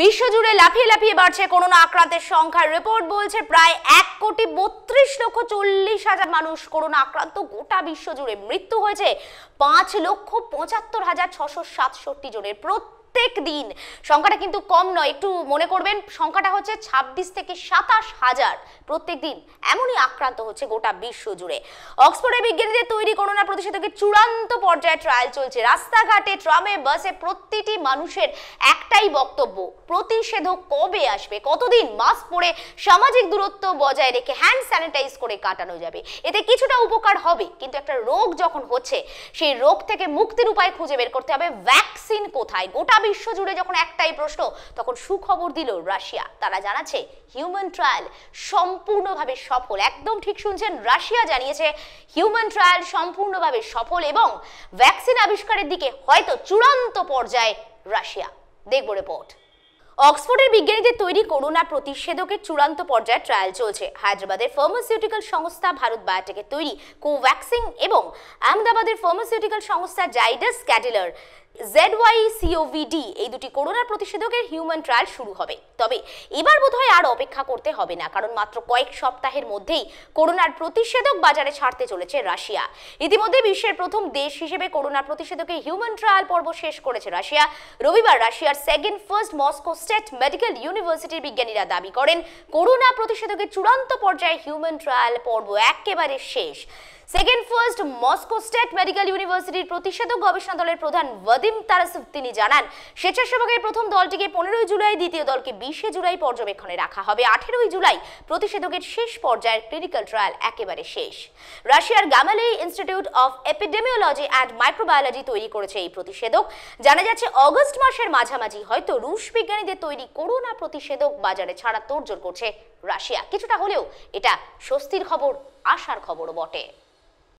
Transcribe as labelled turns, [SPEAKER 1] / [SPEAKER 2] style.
[SPEAKER 1] বিশ্বজুড়ে লাফিয়ে লাফিয়ে বাড়ছে করোনা আক্রান্তের সংখ্যা রিপোর্ট বলছে প্রায় এক কোটি বত্রিশ লক্ষ চল্লিশ হাজার মানুষ করোনা আক্রান্ত গোটা বিশ্বজুড়ে মৃত্যু হয়েছে পাঁচ লক্ষ পঁচাত্তর হাজার ছশো সাতষট্টি জনের প্রত্যেক প্রত্যেক দিন সংখ্যাটা কিন্তু কম নয় একটু মনে করবেন সংখ্যাটা হচ্ছে ছাব্বিশ থেকে সাতাশ হাজার প্রত্যেক দিন এমনই আক্রান্ত হচ্ছে গোটা বিশ্ব জুড়ে অক্সফোর্ডের বিজ্ঞানীদের তৈরি করোনা প্রতিষেধকের চূড়ান্ত পর্যায়ে ট্রায়াল চলছে রাস্তাঘাটে ট্রামে বাসে প্রতিটি মানুষের একটাই বক্তব্য প্রতিষেধক কবে আসবে কতদিন মাস্ক পরে সামাজিক দূরত্ব বজায় রেখে হ্যান্ড স্যানিটাইজ করে কাটানো যাবে এতে কিছুটা উপকার হবে কিন্তু একটা রোগ যখন হচ্ছে সেই রোগ থেকে মুক্তির উপায় খুঁজে বের করতে হবে ভ্যাকসিন কোথায় গোটা বিশ্ব জুড়ে যখন একটাই প্রশ্ন তখন সুখবর দিল রাশিয়া তারা জানাচ্ছে হিউম্যান ট্রায়াল সম্পূর্ণভাবে সফল একদম ঠিক শুনছেন রাশিয়া জানিয়েছে হিউম্যান ট্রায়াল সম্পূর্ণভাবে সফল এবং ভ্যাকসিন আবিষ্কারের দিকে হয়তো চূড়ান্ত পর্যায়ে রাশিয়া দেখব রিপোর্ট অক্সফোর্ডের বিজ্ঞানীদের তৈরি করোনা প্রতিষেধকের চূড়ান্ত পর্যায়ে ট্রায়াল চলছে হায়দ্রাবাদের ফার্মাসিউটিক্যাল সংস্থা ভারত বায়োটেকের তৈরি কোভ্যাক্সিন এবং আহমেদাবাদের ফার্মাসিউটিক্যাল সংস্থা জাইডাস ক্যাডিলার ZYCOVD সিওভিডি এই দুটি করোনা প্রতিষেধকের হিউম্যান ট্রায়াল শুরু হবে তবে এবার বোধহয় আর অপেক্ষা করতে হবে না কারণ মাত্র কয়েক সপ্তাহের মধ্যেই করোনার প্রতিষেধক বাজারে ছাড়তে চলেছে রাশিয়া ইতিমধ্যে বিশ্বের প্রথম দেশ হিসেবে করোনা প্রতিষেধকের হিউম্যান ট্রায়াল পর্ব শেষ করেছে রাশিয়া রবিবার রাশিয়ার second first Moscow state medical ইউনিভার্সিটির বিজ্ঞানীরা দাবি করেন করোনা প্রতিষেধকের চূড়ান্ত পর্যায়ে হিউম্যান ট্রায়াল পর্ব একেবারে শেষ second first Moscow state medical ইউনিভার্সিটির প্রতিষেধক গবেষণা দলের প্রধান ওয়াদিম তারাসুফ তিনি জানান স্বেচ্ছাসেবকের প্রথম দলটিকে পনেরোই জুলাই দ্বিতীয় দলকে বিশে জুলাই পর্যবেক্ষণে রাখা হবে আঠেরোই জুলাই প্রতিষেধকের শেষ পর্যায়ের ক্লিনিক্যাল ট্রায়াল একেবারে শেষ রাশিয়ার Gamaleya institute of epidemiology and microbiology তৈরি করেছে এই প্রতিষেধক জানা যাচ্ছে অগস্ট মাসের মাঝামাঝি হয়তো রুশ বিজ্ঞানীদের তৈরি করোনা প্রতিষেধক বাজারে ছাড়া তোড়জোড় করছে রাশিয়া কিছুটা হলেও এটা স্বস্তির খবর আশার খবরও বটে